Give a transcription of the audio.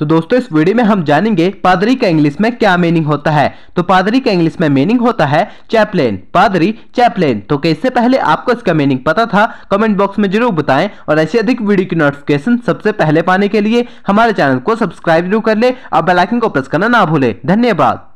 तो दोस्तों इस वीडियो में हम जानेंगे पादरी का इंग्लिश में क्या मीनिंग होता है तो पादरी का इंग्लिश में मीनिंग होता है चैपलेन पादरी चैपलेन तो कैसे पहले आपको इसका मीनिंग पता था कमेंट बॉक्स में जरूर बताएं और ऐसे अधिक वीडियो की नोटिफिकेशन सबसे पहले पाने के लिए हमारे चैनल को सब्सक्राइब जरूर कर ले और बेलाइकन को प्रेस करना ना भूले धन्यवाद